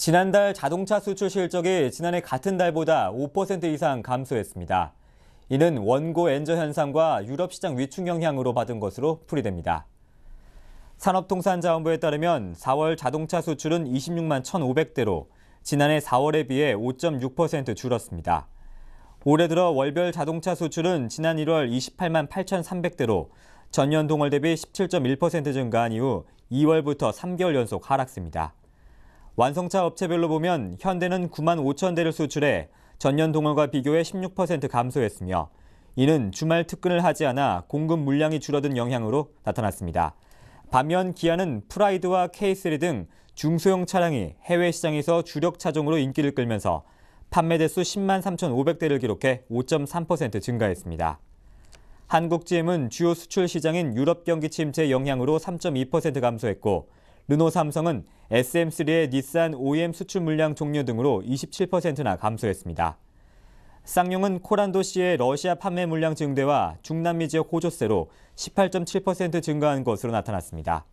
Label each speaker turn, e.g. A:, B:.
A: 지난달 자동차 수출 실적이 지난해 같은 달보다 5% 이상 감소했습니다. 이는 원고 엔저 현상과 유럽 시장 위축 영향으로 받은 것으로 풀이됩니다. 산업통상자원부에 따르면 4월 자동차 수출은 26만 1,500대로 지난해 4월에 비해 5.6% 줄었습니다. 올해 들어 월별 자동차 수출은 지난 1월 28만 8,300대로 전년 동월 대비 17.1% 증가한 이후 2월부터 3개월 연속 하락습니다. 완성차 업체별로 보면 현대는 9만 5천 대를 수출해 전년 동월과 비교해 16% 감소했으며 이는 주말 특근을 하지 않아 공급 물량이 줄어든 영향으로 나타났습니다. 반면 기아는 프라이드와 K3 등 중소형 차량이 해외 시장에서 주력 차종으로 인기를 끌면서 판매 대수 10만 3,500대를 기록해 5.3% 증가했습니다. 한국 GM은 주요 수출 시장인 유럽 경기 침체 영향으로 3.2% 감소했고 르노 삼성은 SM3의 닛산 OEM 수출 물량 종료 등으로 27%나 감소했습니다. 쌍용은 코란도시의 러시아 판매 물량 증대와 중남미 지역 호조세로 18.7% 증가한 것으로 나타났습니다.